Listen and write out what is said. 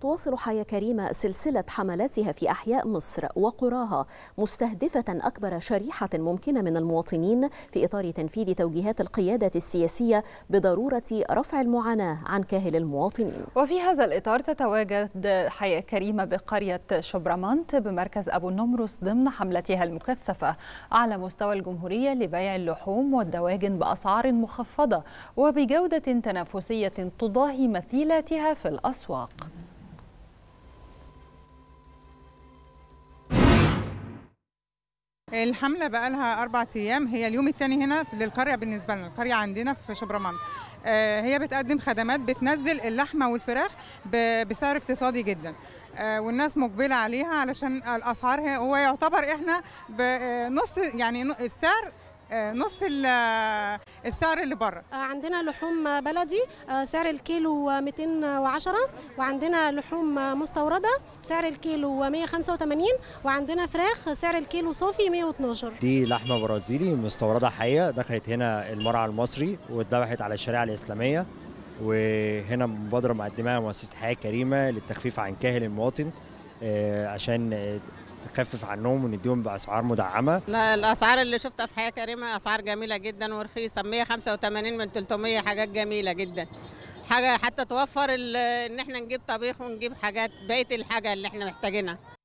تواصل حياة كريمة سلسلة حملاتها في أحياء مصر وقراها مستهدفة أكبر شريحة ممكنة من المواطنين في إطار تنفيذ توجيهات القيادة السياسية بضرورة رفع المعاناة عن كاهل المواطنين وفي هذا الإطار تتواجد حياة كريمة بقرية شبرمانت بمركز أبو النمرس ضمن حملتها المكثفة على مستوى الجمهورية لبيع اللحوم والدواجن بأسعار مخفضة وبجودة تنافسية تضاهي مثيلاتها في الأسواق الحملة بقى لها أربع أيام هي اليوم الثاني هنا للقرية بالنسبة لنا القرية عندنا في شبرمان آه، هي بتقدم خدمات بتنزل اللحمة والفراخ بسعر اقتصادي جدا آه، والناس مقبلة عليها علشان الأسعار هو يعتبر إحنا بنص آه، يعني السعر آه، نص آه، السعر اللي بره آه، عندنا لحوم بلدي سعر الكيلو 210 وعندنا لحوم مستورده سعر الكيلو 185 وعندنا فراخ سعر الكيلو صافي 112 دي لحمه برازيلي مستورده حيه دخلت هنا المرعى المصري واتذبحت على الشريعه الاسلاميه وهنا مبادره مقدمها مؤسسه حياه كريمه للتخفيف عن كاهل المواطن عشان نخفف عنهم ونديهم باسعار مدعمه لا الاسعار اللي شفتها في حياه كريمه اسعار جميله جدا ورخيصه 185 من 300 حاجات جميله جدا حاجه حتى توفر ان احنا نجيب طبيخ ونجيب حاجات بقيه الحاجه اللي احنا محتاجينها